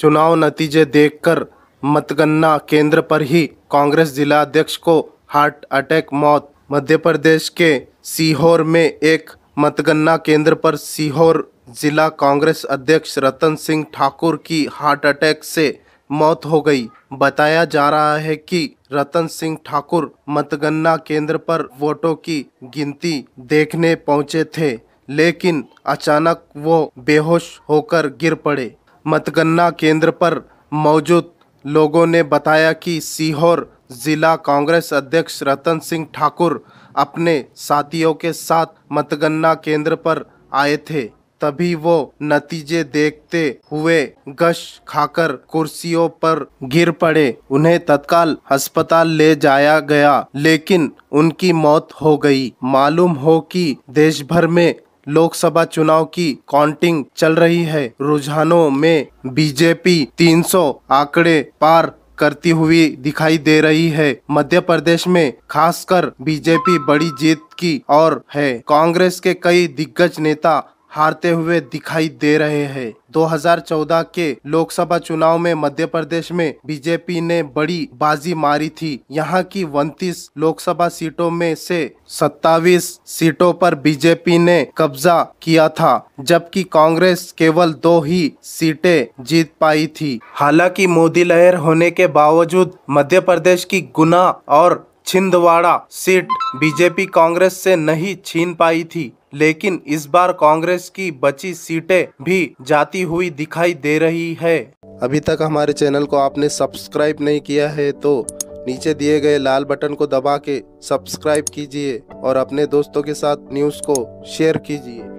चुनाव नतीजे देखकर मतगणना केंद्र पर ही कांग्रेस जिला अध्यक्ष को हार्ट अटैक मौत मध्य प्रदेश के सीहोर में एक मतगणना केंद्र पर सीहोर जिला कांग्रेस अध्यक्ष रतन सिंह ठाकुर की हार्ट अटैक से मौत हो गई बताया जा रहा है कि रतन सिंह ठाकुर मतगणना केंद्र पर वोटों की गिनती देखने पहुंचे थे लेकिन अचानक वो बेहोश होकर गिर पड़े मतगणना केंद्र पर मौजूद लोगों ने बताया कि सीहोर जिला कांग्रेस अध्यक्ष रतन सिंह ठाकुर अपने साथियों के साथ मतगणना केंद्र पर आए थे तभी वो नतीजे देखते हुए गश खाकर कुर्सियों पर गिर पड़े उन्हें तत्काल अस्पताल ले जाया गया लेकिन उनकी मौत हो गई मालूम हो कि देश भर में लोकसभा चुनाव की काउंटिंग चल रही है रुझानों में बीजेपी 300 आंकड़े पार करती हुई दिखाई दे रही है मध्य प्रदेश में खासकर बीजेपी बड़ी जीत की और है कांग्रेस के कई दिग्गज नेता हारते हुए दिखाई दे रहे हैं 2014 के लोकसभा चुनाव में मध्य प्रदेश में बीजेपी ने बड़ी बाजी मारी थी यहाँ की उनतीस लोकसभा सीटों में से 27 सीटों पर बीजेपी ने कब्जा किया था जबकि कांग्रेस केवल दो ही सीटें जीत पाई थी हालांकि मोदी लहर होने के बावजूद मध्य प्रदेश की गुना और छिंदवाड़ा सीट बीजेपी कांग्रेस से नहीं छीन पाई थी लेकिन इस बार कांग्रेस की बची सीटें भी जाती हुई दिखाई दे रही है अभी तक हमारे चैनल को आपने सब्सक्राइब नहीं किया है तो नीचे दिए गए लाल बटन को दबा के सब्सक्राइब कीजिए और अपने दोस्तों के साथ न्यूज़ को शेयर कीजिए